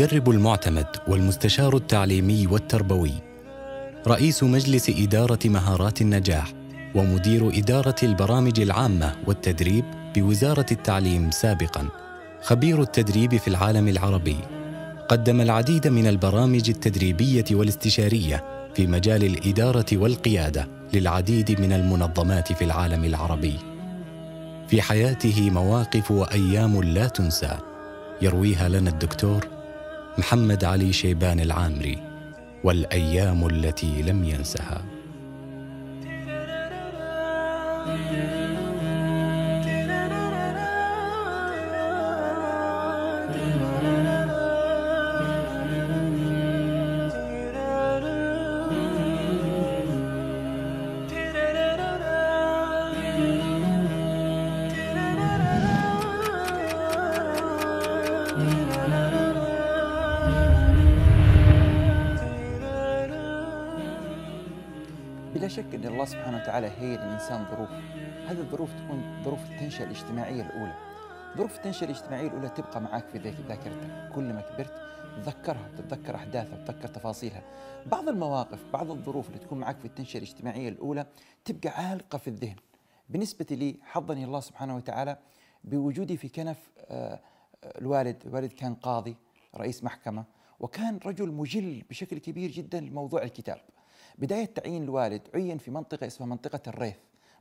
المدرب المعتمد والمستشار التعليمي والتربوي رئيس مجلس إدارة مهارات النجاح ومدير إدارة البرامج العامة والتدريب بوزارة التعليم سابقاً خبير التدريب في العالم العربي قدم العديد من البرامج التدريبية والاستشارية في مجال الإدارة والقيادة للعديد من المنظمات في العالم العربي في حياته مواقف وأيام لا تنسى يرويها لنا الدكتور محمد علي شيبان العامري والايام التي لم ينسها شك أن الله سبحانه وتعالى هي للإنسان ظروف هذه الظروف تكون ظروف التنشئة الاجتماعية الأولى ظروف التنشئة الاجتماعية الأولى تبقى معك في ذاكرتك كل ما كبرت تذكرها تتذكر أحداثها تتذكر تفاصيلها بعض المواقف بعض الظروف اللي تكون معك في التنشئة الاجتماعية الأولى تبقى عالقة في الذهن بالنسبة لي حظني الله سبحانه وتعالى بوجودي في كنف آه، الوالد الوالد كان قاضي رئيس محكمة وكان رجل مجل بشكل كبير جدا لموضوع الكتاب بداية تعيين الوالد عين في منطقة اسمها منطقة الريف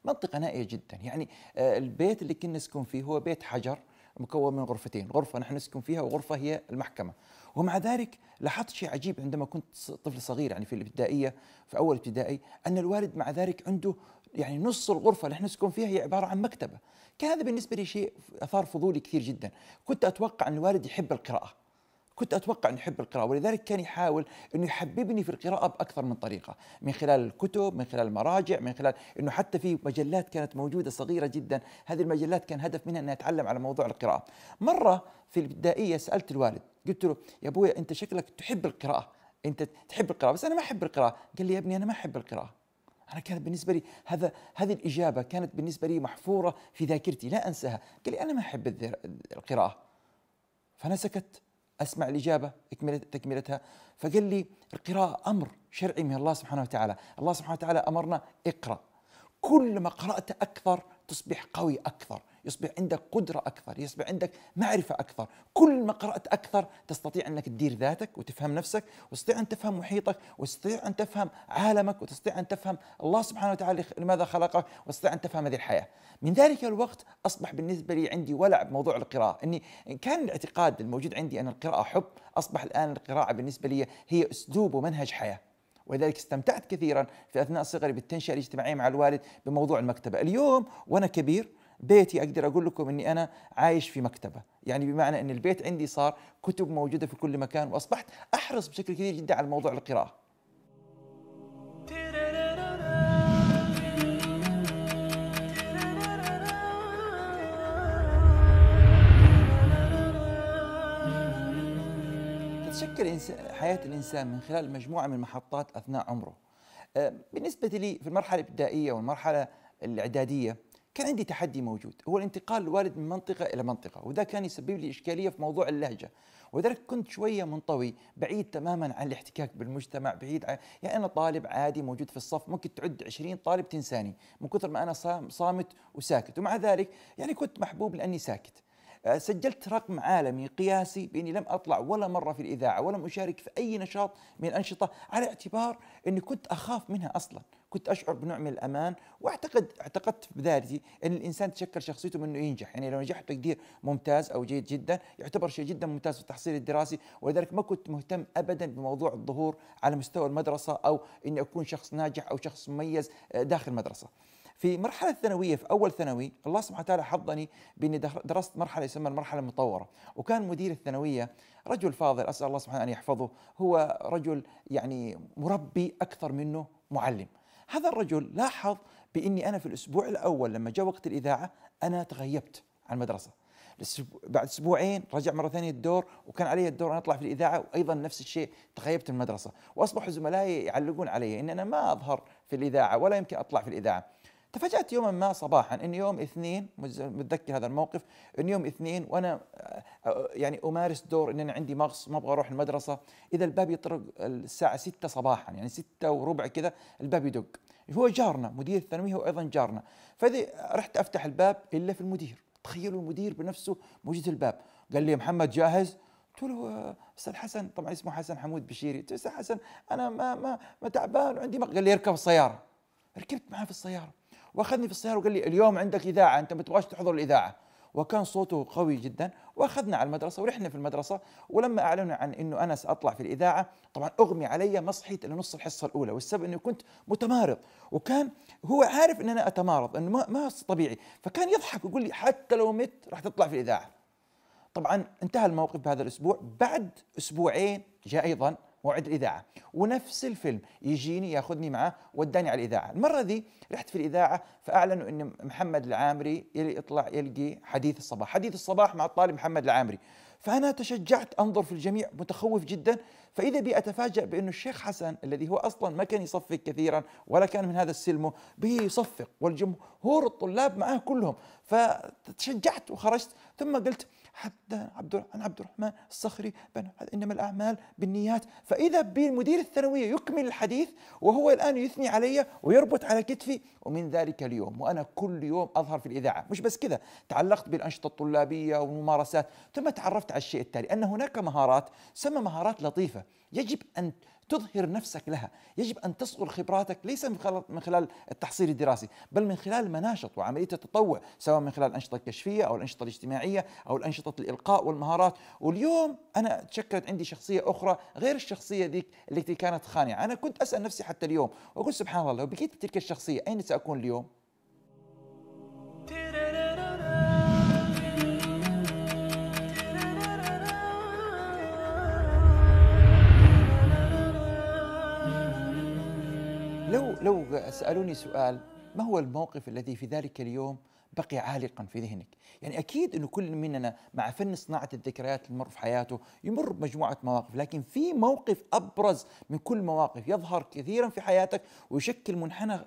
منطقة نائية جدا يعني آه، البيت اللي كنا نسكن فيه هو بيت حجر مكون من غرفتين غرفة نحن نسكن فيها وغرفة هي المحكمة ومع ذلك لاحظت شيء عجيب عندما كنت طفل صغير يعني في الابتدائية في أول ابتدائي أن الوالد مع ذلك عنده يعني نص الغرفة اللي احنا نسكن فيها هي عبارة عن مكتبة كان هذا بالنسبة لي شيء أثار فضولي كثير جدا كنت أتوقع أن الوالد يحب القراءة كنت أتوقع انه أحب القراءة ولذلك كان يحاول أنه يحببني في القراءة بأكثر من طريقة من خلال الكتب من خلال المراجع من خلال أنه حتى في مجلات كانت موجودة صغيرة جدا هذه المجلات كان هدف منها اني أتعلم على موضوع القراءة مرة في البدائيه سألت الوالد قلت له يا أبوي أنت شكلك تحب القراءة أنت تحب القراءة بس أنا ما أحب القراءة قال لي يا ابني أنا ما أحب القراءة انا كانت بالنسبه لي هذا هذه الاجابه كانت بالنسبه لي محفوره في ذاكرتي لا انساها قال لي انا ما احب القراءه فانا سكت اسمع الاجابه تكملتها فقال لي القراءه امر شرعي من الله سبحانه وتعالى، الله سبحانه وتعالى امرنا اقرا كلما قرات اكثر تصبح قوي اكثر، يصبح عندك قدرة أكثر يصبح عندك معرفة أكثر كل ما قرأت أكثر تستطيع أنك تدير ذاتك وتفهم نفسك وتستطيع أن تفهم محيطك وتستطيع أن تفهم عالمك وتستطيع أن تفهم الله سبحانه وتعالى لماذا خلقك وتستطيع أن تفهم هذه الحياة من ذلك الوقت أصبح بالنسبة لي عندي ولع بموضوع القراءة أني كان الاعتقاد الموجود عندي أن القراءة حب أصبح الآن القراءة بالنسبة لي هي أسلوب ومنهج حياة ولذلك استمتعت كثيرا في اثناء صغري بالتنشئه الاجتماعيه مع الوالد بموضوع المكتبه، اليوم وانا كبير بيتي اقدر اقول لكم اني انا عايش في مكتبه يعني بمعنى ان البيت عندي صار كتب موجوده في كل مكان واصبحت احرص بشكل كبير جدا على موضوع القراءه تتشكل حياة الإنسان من خلال مجموعة من المحطات أثناء عمره بالنسبة لي في المرحلة الابتدائية والمرحلة الإعدادية كان عندي تحدي موجود هو الانتقال الوالد من منطقة إلى منطقة وده كان يسبب لي إشكالية في موضوع اللهجة ولذلك كنت شوية منطوي بعيد تماما عن الاحتكاك بالمجتمع بعيد عن يعني أنا طالب عادي موجود في الصف ممكن تعد 20 طالب تنساني من كثر ما أنا صامت وساكت ومع ذلك يعني كنت محبوب لأني ساكت آه، سجلت رقم عالمي قياسي باني لم اطلع ولا مره في الاذاعه ولم اشارك في اي نشاط من الانشطه على اعتبار اني كنت اخاف منها اصلا كنت اشعر بنوع من الامان واعتقد اعتقدت بذاتي ان الانسان تشكل شخصيته من انه ينجح يعني لو نجحت تقدير ممتاز او جيد جدا يعتبر شيء جدا ممتاز في التحصيل الدراسي ولذلك ما كنت مهتم ابدا بموضوع الظهور على مستوى المدرسه او اني اكون شخص ناجح او شخص مميز آه، داخل المدرسه في مرحلة الثانوية في أول ثانوي الله سبحانه وتعالى حظني بأني درست مرحلة يسمى المرحلة المطورة وكان مدير الثانوية رجل فاضل أسأل الله سبحانه أن يحفظه هو رجل يعني مربي أكثر منه معلم هذا الرجل لاحظ بأني أنا في الأسبوع الأول لما جاء وقت الإذاعة أنا تغيبت عن المدرسة بعد اسبوعين رجع مره ثانيه الدور وكان علي الدور انا اطلع في الاذاعه وايضا نفس الشيء تغيبت المدرسه واصبحوا زملائي يعلقون علي ان انا ما اظهر في الاذاعه ولا يمكن اطلع في الاذاعه تفاجأت يوما ما صباحا أن يوم اثنين متذكر هذا الموقف أن يوم اثنين وأنا آه، آه، يعني أمارس دور أن أنا عندي مغص ما أبغى أروح المدرسة إذا الباب يطرق الساعة ستة صباحا يعني ستة وربع كذا الباب يدق هو جارنا مدير الثانوية هو أيضا جارنا فإذا رحت أفتح الباب إلا في المدير تخيلوا المدير بنفسه موجود الباب قال لي محمد جاهز قلت له آه، استاذ حسن طبعا اسمه حسن حمود بشيري قلت له استاذ حسن انا ما ما ما تعبان وعندي قال لي اركب السياره ركبت معاه في السياره واخذني في السياره وقال لي اليوم عندك اذاعه انت ما تبغاش تحضر الاذاعه وكان صوته قوي جدا واخذنا على المدرسه ورحنا في المدرسه ولما اعلنوا عن انه انا ساطلع في الاذاعه طبعا اغمي علي ما صحيت الا نص الحصه الاولى والسبب اني كنت متمارض وكان هو عارف ان انا اتمارض انه ما, ما طبيعي فكان يضحك ويقول لي حتى لو مت راح تطلع في الاذاعه طبعا انتهى الموقف بهذا الاسبوع بعد اسبوعين جاء ايضا موعد الاذاعه ونفس الفيلم يجيني ياخذني معاه وداني على الاذاعه المره ذي رحت في الاذاعه فاعلنوا ان محمد العامري يلي يطلع يلقي حديث الصباح حديث الصباح مع الطالب محمد العامري فانا تشجعت انظر في الجميع متخوف جدا فاذا بي اتفاجا بانه الشيخ حسن الذي هو اصلا ما كان يصفق كثيرا ولا كان من هذا السلم به يصفق والجمهور الطلاب معه كلهم فتشجعت وخرجت ثم قلت حتى عبد عن عبد الرحمن الصخري بن انما الاعمال بالنيات فاذا بالمدير الثانويه يكمل الحديث وهو الان يثني علي ويربط على كتفي ومن ذلك اليوم وانا كل يوم اظهر في الاذاعه مش بس كذا تعلقت بالانشطه الطلابيه والممارسات ثم تعرفت على الشيء التالي ان هناك مهارات سمى مهارات لطيفه يجب ان تظهر نفسك لها يجب أن تصقل خبراتك ليس من خلال التحصيل الدراسي بل من خلال المناشط وعملية التطوع سواء من خلال الأنشطة الكشفية أو الأنشطة الاجتماعية أو الأنشطة الإلقاء والمهارات واليوم أنا تشكلت عندي شخصية أخرى غير الشخصية ذيك التي كانت خانعة أنا كنت أسأل نفسي حتى اليوم وأقول سبحان الله لو بقيت تلك الشخصية أين سأكون اليوم لو سألوني سؤال ما هو الموقف الذي في ذلك اليوم بقي عالقا في ذهنك يعني أكيد أنه كل مننا مع فن صناعة الذكريات اللي مر في حياته يمر بمجموعة مواقف لكن في موقف أبرز من كل مواقف يظهر كثيرا في حياتك ويشكل منحنى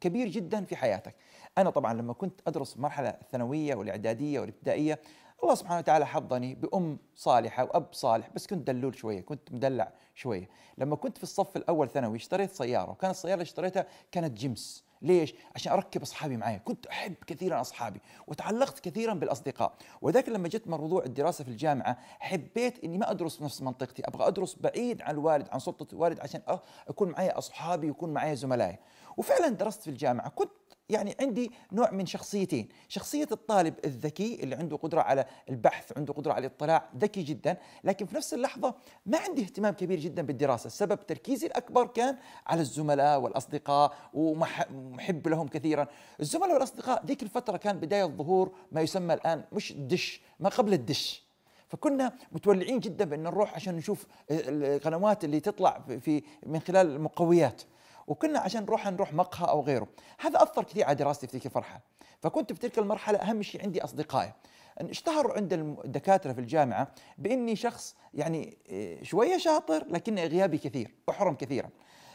كبير جدا في حياتك أنا طبعا لما كنت أدرس مرحلة الثانوية والإعدادية والابتدائية الله سبحانه وتعالى حظني بأم صالحة وأب صالح بس كنت دلول شوية كنت مدلع شوية لما كنت في الصف الأول ثانوي اشتريت سيارة وكانت السيارة اللي اشتريتها كانت جيمس ليش؟ عشان اركب اصحابي معايا، كنت احب كثيرا اصحابي، وتعلقت كثيرا بالاصدقاء، وذاك لما جت موضوع الدراسه في الجامعه، حبيت اني ما ادرس في نفس منطقتي، ابغى ادرس بعيد عن الوالد، عن سلطه الوالد عشان اكون معي اصحابي ويكون معي زملائي، وفعلا درست في الجامعه، كنت يعني عندي نوع من شخصيتين شخصية الطالب الذكي اللي عنده قدرة على البحث عنده قدرة على الاطلاع ذكي جدا لكن في نفس اللحظة ما عندي اهتمام كبير جدا بالدراسة السبب تركيزي الأكبر كان على الزملاء والأصدقاء ومحب لهم كثيرا الزملاء والأصدقاء ذيك الفترة كان بداية ظهور ما يسمى الآن مش دش ما قبل الدش فكنا متولعين جدا بان نروح عشان نشوف القنوات اللي تطلع في من خلال المقويات وكنا عشان نروح نروح مقهى او غيره هذا اثر كثير على دراستي في تلك الفرحه فكنت في تلك المرحله اهم شيء عندي اصدقائي اشتهروا عند الدكاتره في الجامعه باني شخص يعني آه، شويه شاطر لكن غيابي كثير احرم كثيرا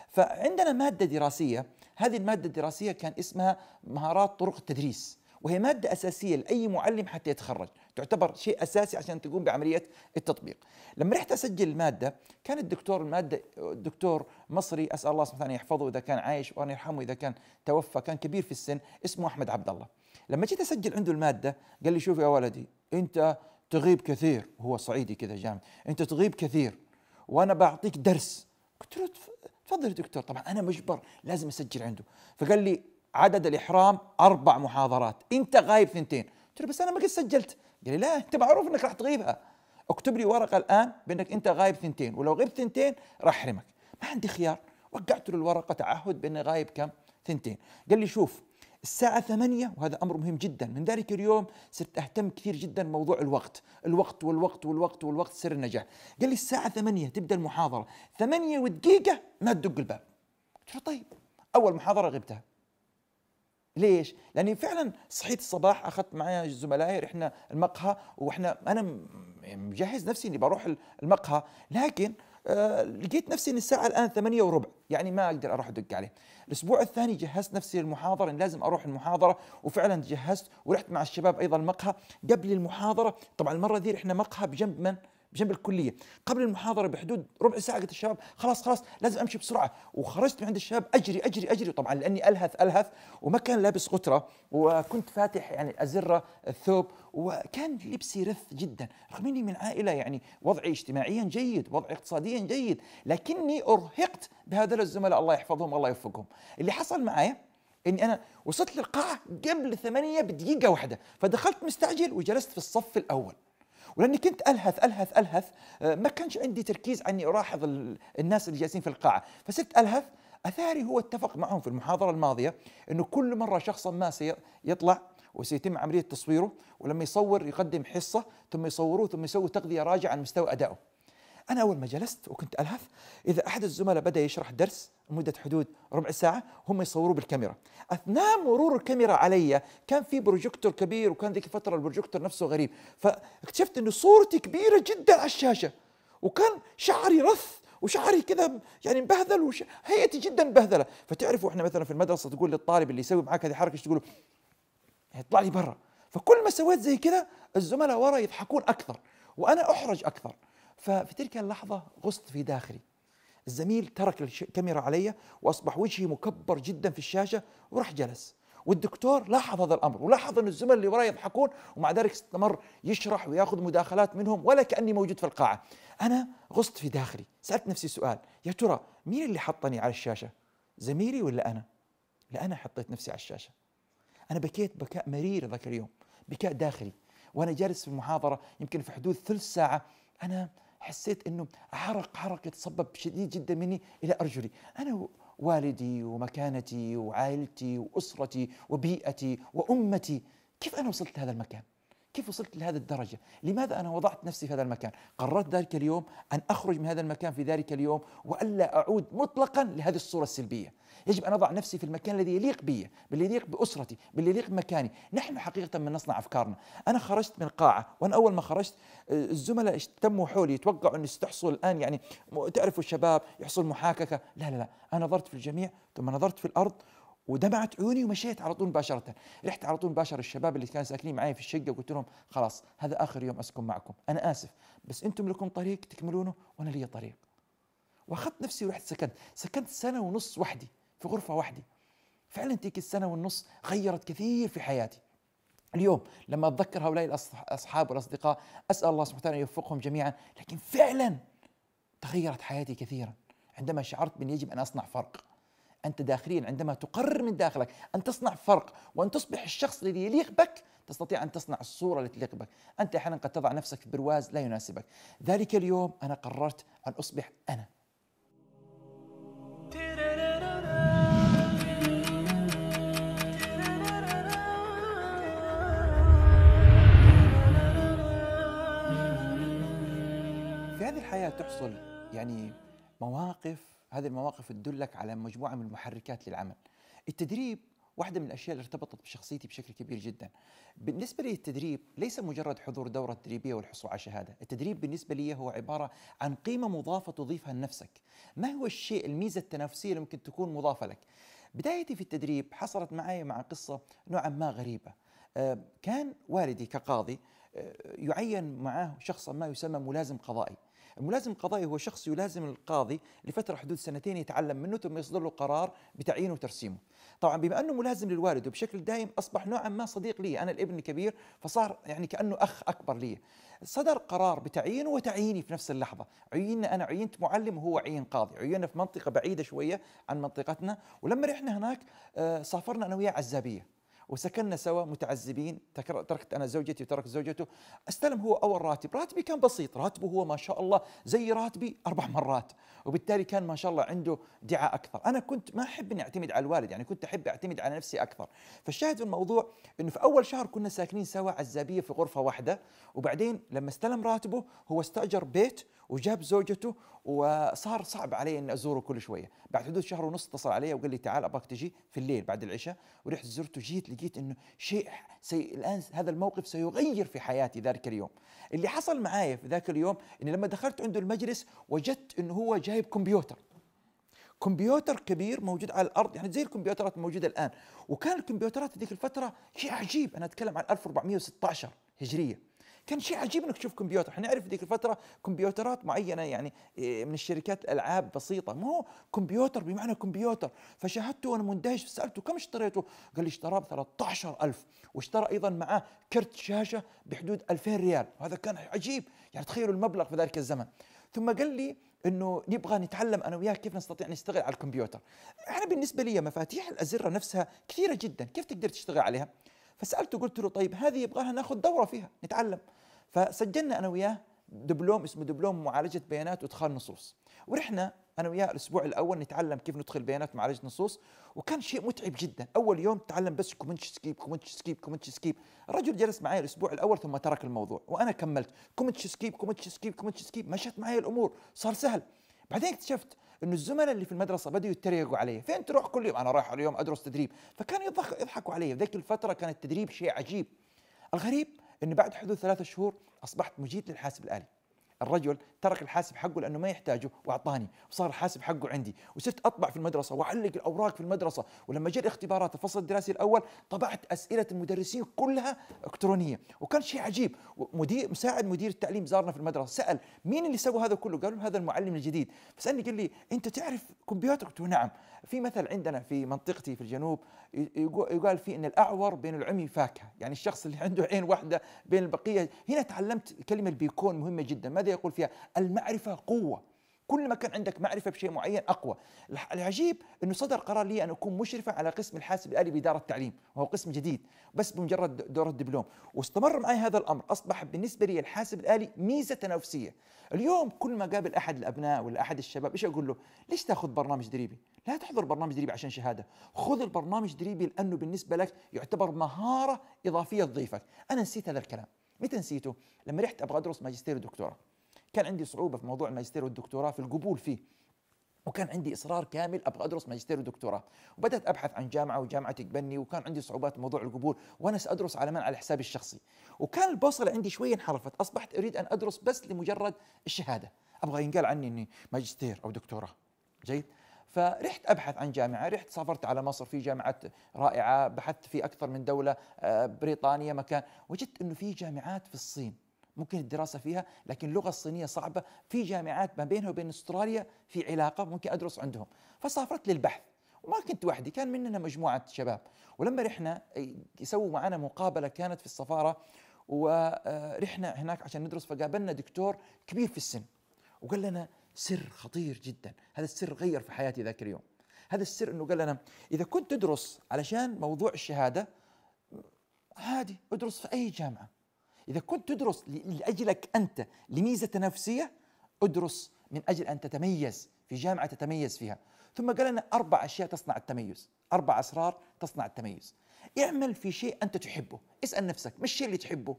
فعندنا ماده دراسيه هذه الماده الدراسيه كان اسمها مهارات طرق التدريس وهي مادة أساسية لأي معلم حتى يتخرج تعتبر شيء أساسي عشان تقوم بعملية التطبيق لما رحت أسجل المادة كان الدكتور المادة دكتور مصري أسأل الله سبحانه وتعالى يحفظه إذا كان عايش وأن يرحمه إذا كان توفى كان كبير في السن اسمه أحمد عبد الله لما جيت أسجل عنده المادة قال لي شوف يا ولدي أنت تغيب كثير هو صعيدي كذا جامد أنت تغيب كثير وأنا بعطيك درس قلت له تفضل يا دكتور طبعا انا مجبر لازم اسجل عنده فقال لي عدد الاحرام اربع محاضرات انت غايب ثنتين قلت له بس انا ما قد سجلت قال لي لا انت معروف انك راح تغيبها اكتب لي ورقه الان بانك انت غايب ثنتين ولو غبت ثنتين راح احرمك ما عندي خيار وقعت له الورقه تعهد باني غايب كم ثنتين قال لي شوف الساعة ثمانية وهذا أمر مهم جدا من ذلك اليوم صرت أهتم كثير جدا بموضوع الوقت الوقت والوقت والوقت والوقت سر النجاح قال لي الساعة ثمانية تبدأ المحاضرة ثمانية ودقيقة ما تدق الباب قلت له طيب أول محاضرة غبتها ليش؟ لاني فعلا صحيت الصباح اخذت معي زملائي رحنا المقهى واحنا انا يعني مجهز نفسي اني بروح المقهى لكن آه لقيت نفسي ان الساعه الان ثمانية وربع يعني ما اقدر اروح ادق عليه الاسبوع الثاني جهزت نفسي للمحاضره إن لازم اروح المحاضره وفعلا جهزت ورحت مع الشباب ايضا المقهى قبل المحاضره طبعا المره دي رحنا مقهى بجنب من بجنب الكليه قبل المحاضره بحدود ربع ساعه قلت للشباب خلاص خلاص لازم امشي بسرعه وخرجت من عند الشباب اجري اجري اجري طبعا لاني الهث الهث وما كان لابس غتره وكنت فاتح يعني ازره الثوب وكان لبسي رث جدا رغم اني من عائله يعني وضعي اجتماعيا جيد وضعي اقتصاديا جيد لكني ارهقت بهذول الزملاء الله يحفظهم الله يوفقهم اللي حصل معايا اني انا وصلت للقاعه قبل ثمانية بدقيقه واحده فدخلت مستعجل وجلست في الصف الاول ولاني كنت الهث الهث الهث آه، ما كانش عندي تركيز اني الاحظ الناس اللي جالسين في القاعه فصرت الهث اثاري هو اتفق معهم في المحاضره الماضيه انه كل مره شخصا ما سيطلع وسيتم عمليه تصويره ولما يصور يقدم حصه ثم يصوروه ثم يسوي تغذيه راجعه عن مستوى ادائه أنا أول ما جلست وكنت ألهث إذا أحد الزملاء بدأ يشرح درس مدة حدود ربع ساعة هم يصوروه بالكاميرا أثناء مرور الكاميرا علي كان في بروجيكتور كبير وكان ذيك الفترة البروجيكتور نفسه غريب فاكتشفت أنه صورتي كبيرة جدا على الشاشة وكان شعري رث وشعري كذا يعني مبهذل وش... هيئتي جدا مبهذله فتعرفوا احنا مثلا في المدرسه تقول للطالب اللي يسوي معك هذه حركه تقول اطلع لي برا فكل ما سويت زي كذا الزملاء ورا يضحكون اكثر وانا احرج اكثر ففي تلك اللحظة غصت في داخلي الزميل ترك الكاميرا علي وأصبح وجهي مكبر جدا في الشاشة وراح جلس والدكتور لاحظ هذا الأمر ولاحظ أن الزملاء اللي وراي يضحكون ومع ذلك استمر يشرح ويأخذ مداخلات منهم ولا كأني موجود في القاعة أنا غصت في داخلي سألت نفسي سؤال يا ترى مين اللي حطني على الشاشة زميلي ولا أنا لا أنا حطيت نفسي على الشاشة أنا بكيت بكاء مرير ذاك اليوم بكاء داخلي وأنا جالس في المحاضرة يمكن في حدود ثلث ساعة أنا حسيت انه عرق عرق يتصبب شديد جدا مني الى ارجلي انا والدي ومكانتي وعائلتي واسرتي وبيئتي وامتي كيف انا وصلت لهذا المكان كيف وصلت لهذا الدرجة لماذا أنا وضعت نفسي في هذا المكان قررت ذلك اليوم أن أخرج من هذا المكان في ذلك اليوم وألا أعود مطلقا لهذه الصورة السلبية يجب أن أضع نفسي في المكان الذي يليق بي باللي يليق بأسرتي باللي يليق بمكاني نحن حقيقة من نصنع أفكارنا أنا خرجت من القاعة وأنا أول ما خرجت آه، الزملاء اشتموا حولي يتوقعوا أن تحصل الآن يعني تعرفوا الشباب يحصل محاككة لا لا لا أنا نظرت في الجميع ثم نظرت في الأرض ودمعت عيوني ومشيت على طول مباشره رحت على طول مباشر الشباب اللي كانوا ساكنين معي في الشقه وقلت لهم خلاص هذا اخر يوم اسكن معكم انا اسف بس انتم لكم طريق تكملونه وانا لي طريق واخذت نفسي ورحت سكنت سكنت سنه ونص وحدي في غرفه وحدي فعلا تلك السنه والنص غيرت كثير في حياتي اليوم لما اتذكر هؤلاء الاصحاب والاصدقاء اسال الله سبحانه وتعالى ان يوفقهم جميعا لكن فعلا تغيرت حياتي كثيرا عندما شعرت بان يجب ان اصنع فرق أنت داخليا عندما تقرر من داخلك أن تصنع فرق وأن تصبح الشخص الذي يليق بك تستطيع أن تصنع الصورة التي تليق بك أنت أحيانا قد تضع نفسك في برواز لا يناسبك ذلك اليوم أنا قررت أن أصبح أنا في هذه الحياة تحصل يعني مواقف هذه المواقف تدلك على مجموعه من المحركات للعمل التدريب واحدة من الأشياء اللي ارتبطت بشخصيتي بشكل كبير جدا بالنسبة لي التدريب ليس مجرد حضور دورة تدريبية والحصول على شهادة التدريب بالنسبة لي هو عبارة عن قيمة مضافة تضيفها لنفسك ما هو الشيء الميزة التنافسية اللي ممكن تكون مضافة لك بدايتي في التدريب حصلت معي مع قصة نوعا ما غريبة آه، كان والدي كقاضي آه، يعين معاه شخصا ما يسمى ملازم قضائي الملازم القضائي هو شخص يلازم القاضي لفتره حدود سنتين يتعلم منه ثم يصدر له قرار بتعيينه وترسيمه طبعا بما انه ملازم للوالد وبشكل دائم اصبح نوعا ما صديق لي انا الابن الكبير فصار يعني كانه اخ اكبر لي صدر قرار بتعيينه وتعييني في نفس اللحظه عينا انا عينت معلم وهو عين قاضي عينا في منطقه بعيده شويه عن منطقتنا ولما رحنا هناك آه، سافرنا انا وياه عزابيه وسكننا سوا متعذبين تركت انا زوجتي وترك زوجته استلم هو اول راتب راتبي كان بسيط راتبه هو ما شاء الله زي راتبي اربع مرات وبالتالي كان ما شاء الله عنده دعاء اكثر انا كنت ما احب اني اعتمد على الوالد يعني كنت احب اعتمد على نفسي اكثر فالشاهد في الموضوع انه في اول شهر كنا ساكنين سوا عزابيه في غرفه واحده وبعدين لما استلم راتبه هو استاجر بيت وجاب زوجته وصار صعب علي اني ازوره كل شويه بعد حدود شهر ونص اتصل علي وقال لي تعال ابغاك تجي في الليل بعد العشاء ورحت زرته جيت لقيت انه شيء سي... الان هذا الموقف سيغير في حياتي ذلك اليوم اللي حصل معايا في ذاك اليوم اني لما دخلت عنده المجلس وجدت انه هو جايب كمبيوتر كمبيوتر كبير موجود على الارض يعني زي الكمبيوترات الموجوده الان وكان الكمبيوترات هذيك الفتره شيء عجيب انا اتكلم عن 1416 هجريه كان شيء عجيب انك تشوف كمبيوتر احنا نعرف ذيك الفتره كمبيوترات معينه يعني إيه، من الشركات العاب بسيطه ما هو كمبيوتر بمعنى كمبيوتر فشاهدته وانا مندهش سالته كم اشتريته قال لي اشتراه ب 13000 واشترى ايضا معاه كرت شاشه بحدود 2000 ريال وهذا كان عجيب يعني تخيلوا المبلغ في ذلك الزمن ثم قال لي انه نبغى نتعلم انا وياك كيف نستطيع نشتغل على الكمبيوتر انا بالنسبه لي مفاتيح الازره نفسها كثيره جدا كيف تقدر تشتغل عليها فسالته قلت له طيب هذه يبغاها ناخذ دوره فيها نتعلم فسجلنا انا وياه دبلوم اسمه دبلوم معالجه بيانات وادخال نصوص ورحنا انا وياه الاسبوع الاول نتعلم كيف ندخل بيانات معالجه نصوص وكان شيء متعب جدا اول يوم تعلم بس كومنت سكيب كومنت سكيب كومنت سكيب الرجل جلس معي الاسبوع الاول ثم ترك الموضوع وانا كملت كومنت سكيب كومنت سكيب كومنت سكيب مشت معي الامور صار سهل بعدين اكتشفت انه الزملاء اللي في المدرسه بداوا يتريقوا علي فين تروح كل يوم انا رايح اليوم ادرس تدريب فكان يضحك يضحكوا علي ذيك الفتره كان التدريب شيء عجيب الغريب ان بعد حدوث ثلاثة شهور اصبحت مجيد للحاسب الالي الرجل ترك الحاسب حقه لانه ما يحتاجه واعطاني وصار الحاسب حقه عندي وصرت اطبع في المدرسه واعلق الاوراق في المدرسه ولما جاء الاختبارات الفصل الدراسي الاول طبعت اسئله المدرسين كلها الكترونيه وكان شيء عجيب مدير مساعد مدير التعليم زارنا في المدرسه سال مين اللي سوى هذا كله قالوا هذا المعلم الجديد فسالني قال لي انت تعرف كمبيوتر قلت نعم في مثل عندنا في منطقتي في الجنوب يقال فيه ان الاعور بين العمي فاكهه يعني الشخص اللي عنده عين واحده بين البقيه هنا تعلمت كلمه البيكون مهمه جدا ماذا يقول فيها المعرفة قوة كل ما كان عندك معرفة بشيء معين أقوى العجيب أنه صدر قرار لي أن أكون مشرفة على قسم الحاسب الآلي بإدارة التعليم وهو قسم جديد بس بمجرد دورة دبلوم واستمر معي هذا الأمر أصبح بالنسبة لي الحاسب الآلي ميزة تنافسية اليوم كل ما قابل أحد الأبناء ولا أحد الشباب إيش أقول له ليش تأخذ برنامج دريبي لا تحضر برنامج دريبي عشان شهادة خذ البرنامج دريبي لأنه بالنسبة لك يعتبر مهارة إضافية تضيفك أنا نسيت هذا الكلام متى نسيته لما رحت أبغى أدرس ماجستير ودكتوراه كان عندي صعوبه في موضوع الماجستير والدكتوراه في القبول فيه وكان عندي اصرار كامل ابغى ادرس ماجستير ودكتوراه وبدات ابحث عن جامعه وجامعه تقبلني وكان عندي صعوبات موضوع القبول وانا سادرس على من على حسابي الشخصي وكان البوصله عندي شويه انحرفت اصبحت اريد ان ادرس بس لمجرد الشهاده ابغى ينقال عني اني ماجستير او دكتوراه جيد فرحت ابحث عن جامعه، رحت سافرت على مصر في جامعات رائعه، بحثت في اكثر من دوله آه، بريطانيا مكان، وجدت انه في جامعات في الصين ممكن الدراسه فيها لكن اللغه الصينيه صعبه في جامعات ما بينها وبين استراليا في علاقه ممكن ادرس عندهم فسافرت للبحث وما كنت وحدي كان مننا مجموعه شباب ولما رحنا يسووا معنا مقابله كانت في السفاره ورحنا هناك عشان ندرس فقابلنا دكتور كبير في السن وقال لنا سر خطير جدا هذا السر غير في حياتي ذاك اليوم هذا السر انه قال لنا اذا كنت تدرس علشان موضوع الشهاده عادي ادرس في اي جامعه إذا كنت تدرس لأجلك أنت لميزة تنافسية ادرس من أجل أن تتميز في جامعة تتميز فيها ثم قال لنا أربع أشياء تصنع التميز أربع أسرار تصنع التميز اعمل في شيء أنت تحبه اسأل نفسك ما الشيء اللي تحبه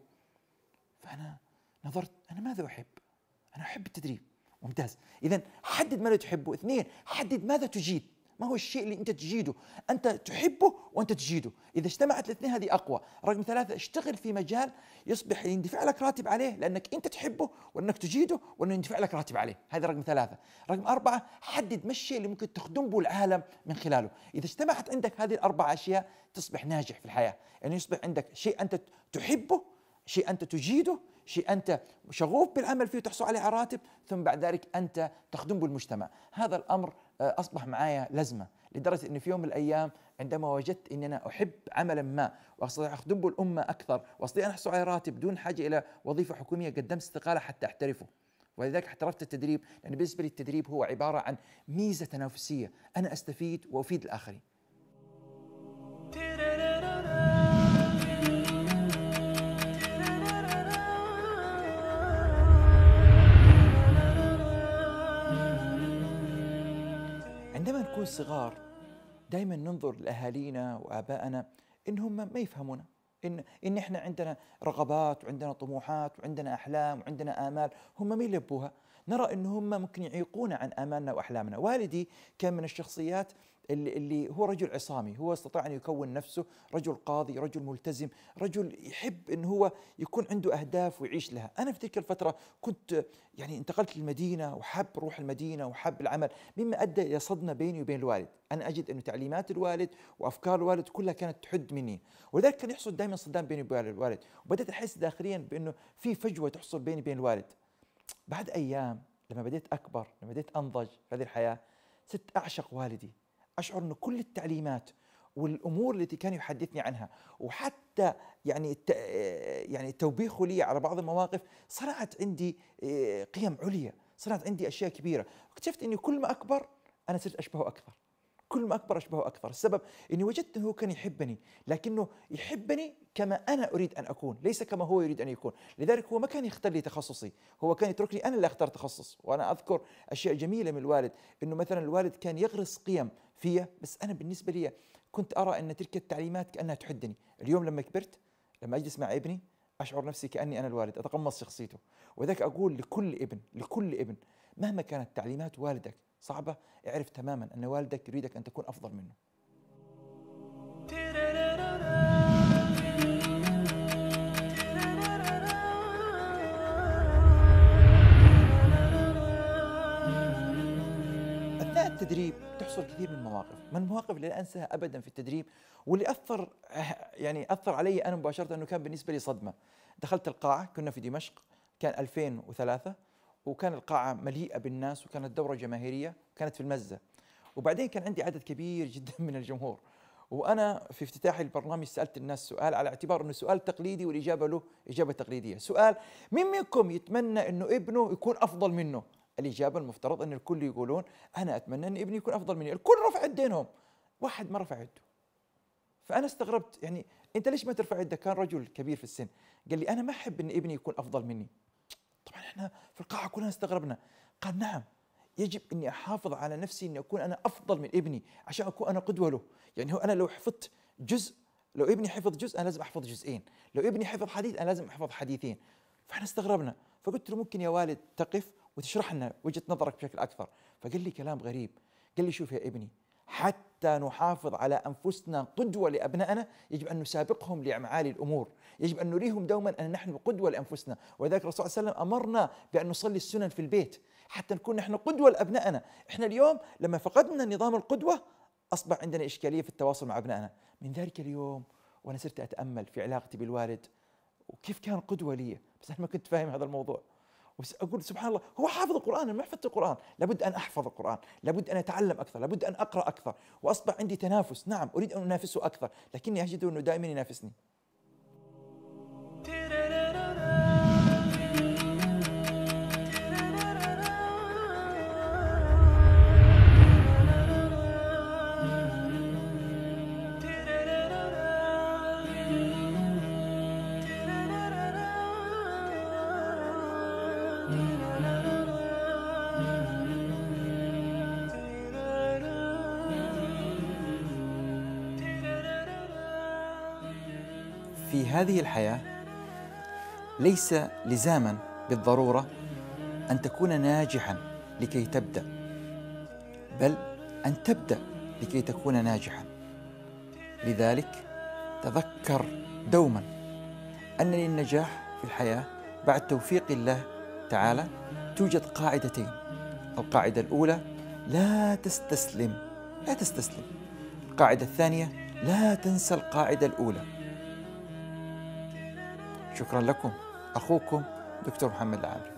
فأنا نظرت أنا ماذا أحب أنا أحب التدريب ممتاز إذا حدد ماذا تحبه اثنين حدد ماذا تجيد ما هو الشيء اللي انت تجيده انت تحبه وانت تجيده اذا اجتمعت الاثنين هذه اقوى رقم ثلاثة اشتغل في مجال يصبح يندفع لك راتب عليه لانك انت تحبه وانك تجيده وانه يندفع لك راتب عليه هذا رقم ثلاثة رقم أربعة حدد ما الشيء اللي ممكن تخدم به العالم من خلاله اذا اجتمعت عندك هذه الاربع اشياء تصبح ناجح في الحياة يعني يصبح عندك شيء انت تحبه شيء انت تجيده شيء انت شغوف بالعمل فيه وتحصل عليه على راتب ثم بعد ذلك انت تخدم بالمجتمع هذا الامر آه، اصبح معايا لازمه لدرجه ان في يوم من الايام عندما وجدت ان انا احب عملا ما واستطيع اخدم الامه اكثر واستطيع ان احصل على راتب دون حاجه الى وظيفه حكوميه قدمت استقاله حتى احترفه ولذلك احترفت التدريب لان بالنسبه لي التدريب هو عباره عن ميزه تنافسيه انا استفيد وافيد الاخرين نكون صغار دائما ننظر لاهالينا وابائنا انهم ما يفهمونا ان ان احنا عندنا رغبات وعندنا طموحات وعندنا احلام وعندنا امال هم ما يلبوها نرى ان هم ممكن يعيقونا عن امالنا واحلامنا والدي كان من الشخصيات اللي, اللي هو رجل عصامي هو استطاع أن يكون نفسه رجل قاضي رجل ملتزم رجل يحب أن هو يكون عنده أهداف ويعيش لها أنا في تلك الفترة كنت يعني انتقلت للمدينة وحب روح المدينة وحب العمل مما أدى إلى صدمة بيني وبين الوالد أنا أجد أن تعليمات الوالد وأفكار الوالد كلها كانت تحد مني ولذلك كان يحصل دائما صدام بيني وبين الوالد وبدأت أحس داخليا بأنه في فجوة تحصل بيني وبين الوالد بعد أيام لما بديت أكبر لما بديت أنضج في هذه الحياة صرت أعشق والدي اشعر انه كل التعليمات والامور التي كان يحدثني عنها وحتى يعني يعني توبيخه لي على بعض المواقف صنعت عندي آه، قيم عليا، صنعت عندي اشياء كبيره، اكتشفت اني كل ما اكبر انا صرت اشبهه اكثر. كل ما اكبر اشبهه اكثر، السبب اني وجدت انه هو كان يحبني، لكنه يحبني كما انا اريد ان اكون، ليس كما هو يريد ان يكون، لذلك هو ما كان يختار لي تخصصي، هو كان يتركني انا اللي اختار تخصص، وانا اذكر اشياء جميله من الوالد، انه مثلا الوالد كان يغرس قيم فيها بس انا بالنسبه لي كنت ارى ان تلك التعليمات كانها تحدني اليوم لما كبرت لما اجلس مع ابني اشعر نفسي كاني انا الوالد اتقمص شخصيته وذاك اقول لكل ابن لكل ابن مهما كانت تعليمات والدك صعبه اعرف تماما ان والدك يريدك ان تكون افضل منه التدريب تحصل كثير من المواقف من المواقف اللي لا انساها ابدا في التدريب واللي اثر يعني اثر علي انا مباشره انه كان بالنسبه لي صدمه دخلت القاعه كنا في دمشق كان 2003 وكان القاعه مليئه بالناس وكانت دوره جماهيريه كانت في المزه وبعدين كان عندي عدد كبير جدا من الجمهور وانا في افتتاح البرنامج سالت الناس سؤال على اعتبار انه سؤال تقليدي والاجابه له اجابه تقليديه، سؤال مين منكم يتمنى انه ابنه يكون افضل منه؟ الاجابه المفترض ان الكل يقولون انا اتمنى ان ابني يكون افضل مني، الكل رفع يدينهم، واحد ما رفع يده. فانا استغربت يعني انت ليش ما ترفع يدك؟ كان رجل كبير في السن، قال لي انا ما احب ان ابني يكون افضل مني. طبعا احنا في القاعه كلنا استغربنا، قال نعم يجب اني احافظ على نفسي اني اكون انا افضل من ابني عشان اكون انا قدوه له، يعني هو انا لو حفظت جزء لو ابني حفظ جزء انا لازم احفظ جزئين، لو ابني حفظ حديث انا لازم احفظ حديثين. فاحنا استغربنا فقلت له ممكن يا والد تقف وتشرح لنا وجهه نظرك بشكل اكثر فقال لي كلام غريب قال لي شوف يا ابني حتى نحافظ على انفسنا قدوه لابنائنا يجب ان نسابقهم لمعالي الامور، يجب ان نريهم دوما ان نحن قدوه لانفسنا، ولذلك الرسول صلى الله عليه وسلم امرنا بان نصلي السنن في البيت حتى نكون نحن قدوه لابنائنا، احنا اليوم لما فقدنا نظام القدوه اصبح عندنا اشكاليه في التواصل مع ابنائنا، من ذلك اليوم وانا صرت اتامل في علاقتي بالوالد وكيف كان قدوه لي بس انا ما كنت فاهم هذا الموضوع بس اقول سبحان الله هو حافظ القران انا ما حفظت القران لابد ان احفظ القران لابد ان اتعلم اكثر لابد ان اقرا اكثر واصبح عندي تنافس نعم اريد ان انافسه اكثر لكني اجد انه دائما ينافسني هذه الحياة ليس لزاما بالضرورة أن تكون ناجحا لكي تبدأ بل أن تبدأ لكي تكون ناجحا لذلك تذكر دوما أن للنجاح في الحياة بعد توفيق الله تعالى توجد قاعدتين القاعدة الأولى لا تستسلم لا تستسلم القاعدة الثانية لا تنسى القاعدة الأولى شكرا لكم أخوكم دكتور محمد العامري